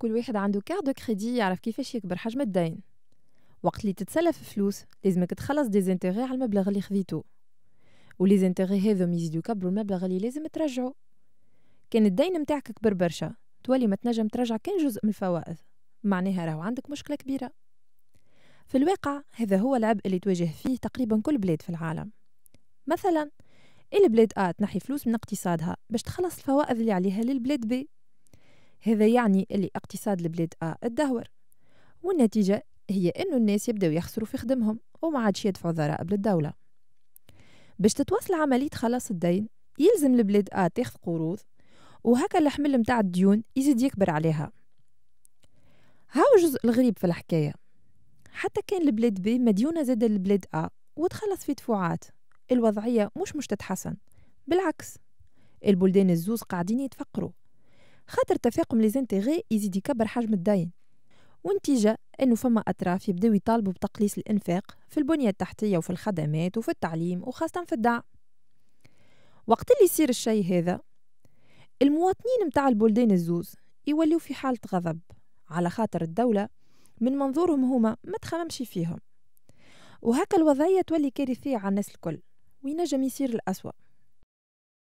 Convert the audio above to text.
كل واحد عنده كارت دو كريدي يعرف كيفاش يكبر حجم الدين وقت اللي تتسلف فلوس لازمك تخلص زانتيغي على المبلغ اللي ولي زانتيغي هذو يزيدو كبروا المبلغ اللي لازم ترجعو كان الدين متاعك كبر برشا تولي ما تنجم ترجع كان جزء من الفوائد معناها راهو عندك مشكلة كبيرة في الواقع هذا هو العبء اللي تواجه فيه تقريبا كل بلاد في العالم مثلا البلاد ا تنحي فلوس من اقتصادها باش تخلص الفوائد اللي عليها للبلاد بي هذا يعني اللي اقتصاد البلاد آ آه، الدهور والنتيجة هي أنه الناس يبدأوا يخسروا في خدمهم وما عادش يدفعوا ضرائب للدولة باش تتواصل عملية خلاص الدين يلزم البلاد آ آه، تاخذ قروض وهكا الحمل متاع الديون يزيد يكبر عليها هاو الجزء الغريب في الحكاية حتى كان البلاد بي مديونة زاد البلاد آ آه، وتخلص في دفوعات الوضعية مش مش تتحسن بالعكس البلدان الزوز قاعدين يتفقروا خاطر تفاقم لي زانتيغي يزيد يكبر حجم الدين ونتيجة أنه فما أطراف يبداو يطالبوا بتقليص الإنفاق في البنية التحتية وفي الخدمات وفي التعليم وخاصة في الدعم وقت اللي يصير الشيء هذا المواطنين متاع البلدان الزوز يوليو في حالة غضب على خاطر الدولة من منظورهم هما ما تخممش فيهم وهكا الوضعية تولي كارثية على الناس الكل وينجم يصير الأسوأ